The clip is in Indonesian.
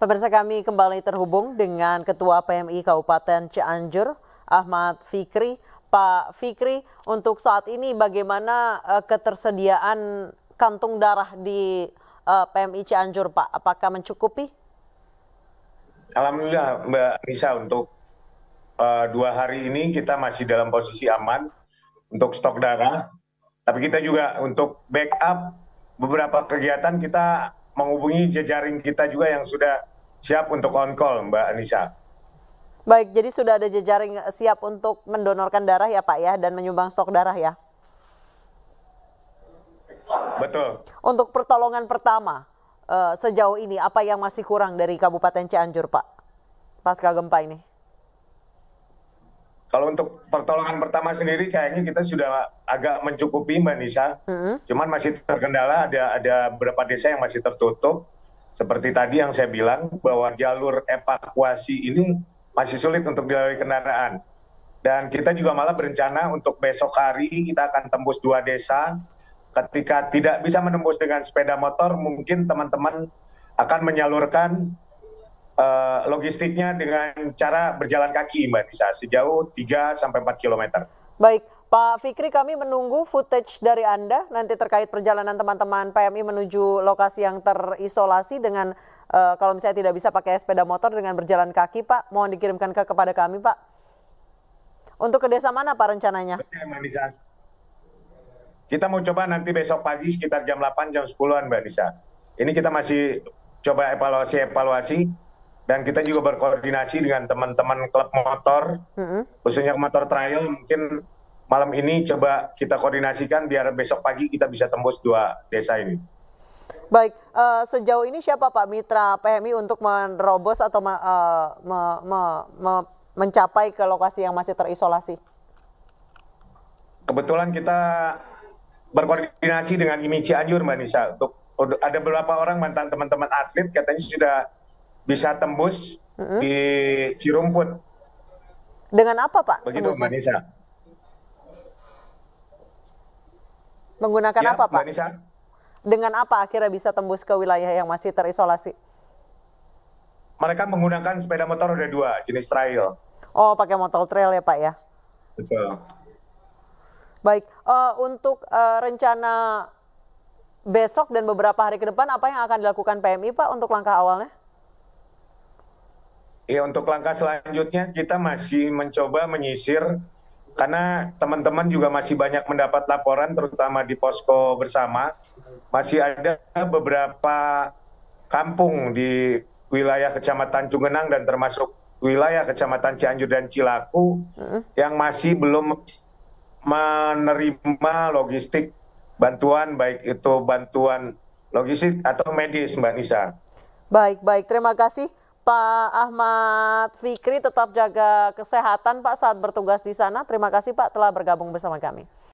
Pemirsa kami kembali terhubung dengan Ketua PMI Kabupaten Cianjur, Ahmad Fikri. Pak Fikri, untuk saat ini bagaimana eh, ketersediaan kantung darah di eh, PMI Cianjur, Pak? Apakah mencukupi? Alhamdulillah, Mbak Nisa, untuk uh, dua hari ini kita masih dalam posisi aman untuk stok darah. Tapi kita juga untuk backup beberapa kegiatan kita menghubungi jejaring kita juga yang sudah siap untuk on call Mbak Anissa. Baik, jadi sudah ada jejaring siap untuk mendonorkan darah ya Pak ya dan menyumbang stok darah ya. Betul. Untuk pertolongan pertama eh, sejauh ini apa yang masih kurang dari Kabupaten Cianjur Pak pasca gempa ini? Kalau untuk pertolongan pertama sendiri kayaknya kita sudah agak mencukupi Mbak Nisa. Mm -hmm. Cuman masih terkendala ada ada beberapa desa yang masih tertutup seperti tadi yang saya bilang bahwa jalur evakuasi ini masih sulit untuk dilalui kendaraan. Dan kita juga malah berencana untuk besok hari kita akan tembus dua desa. Ketika tidak bisa menembus dengan sepeda motor, mungkin teman-teman akan menyalurkan uh, logistiknya dengan cara berjalan kaki, Mbak Nisa, sejauh 3 sampai 4 kilometer. Baik, Pak Fikri, kami menunggu footage dari Anda nanti terkait perjalanan teman-teman PMI menuju lokasi yang terisolasi dengan uh, kalau misalnya tidak bisa pakai sepeda motor dengan berjalan kaki, Pak. Mohon dikirimkan ke kepada kami, Pak. Untuk ke desa mana, Pak, rencananya? Kita mau coba nanti besok pagi sekitar jam 8, jam 10-an, Mbak Nisa. Ini kita masih coba evaluasi-evaluasi dan kita juga berkoordinasi dengan teman-teman klub motor, mm -hmm. khususnya motor trail mungkin malam ini coba kita koordinasikan biar besok pagi kita bisa tembus dua desa ini. Baik, uh, sejauh ini siapa Pak Mitra PMI untuk menerobos atau uh, me, me, me, mencapai ke lokasi yang masih terisolasi? Kebetulan kita berkoordinasi dengan IMI Cianjur Mbak Nisa. Untuk, ada beberapa orang mantan teman-teman atlet katanya sudah bisa tembus mm -hmm. di Cirumput. Dengan apa Pak? Begitu tembusnya? Mbak Nisa Menggunakan ya, apa, Pak? Nisa. Dengan apa akhirnya bisa tembus ke wilayah yang masih terisolasi? Mereka menggunakan sepeda motor roda dua, jenis trail. Oh, pakai motor trail ya, Pak ya? Betul. Baik, uh, untuk uh, rencana besok dan beberapa hari ke depan, apa yang akan dilakukan PMI, Pak, untuk langkah awalnya? Ya, untuk langkah selanjutnya kita masih mencoba menyisir karena teman-teman juga masih banyak mendapat laporan terutama di posko bersama masih ada beberapa kampung di wilayah Kecamatan Cugenang dan termasuk wilayah Kecamatan Cianjur dan Cilaku hmm. yang masih belum menerima logistik bantuan baik itu bantuan logistik atau medis Mbak Nisa. Baik, baik. Terima kasih Pak Ahmad Fikri tetap jaga kesehatan Pak saat bertugas di sana. Terima kasih Pak telah bergabung bersama kami.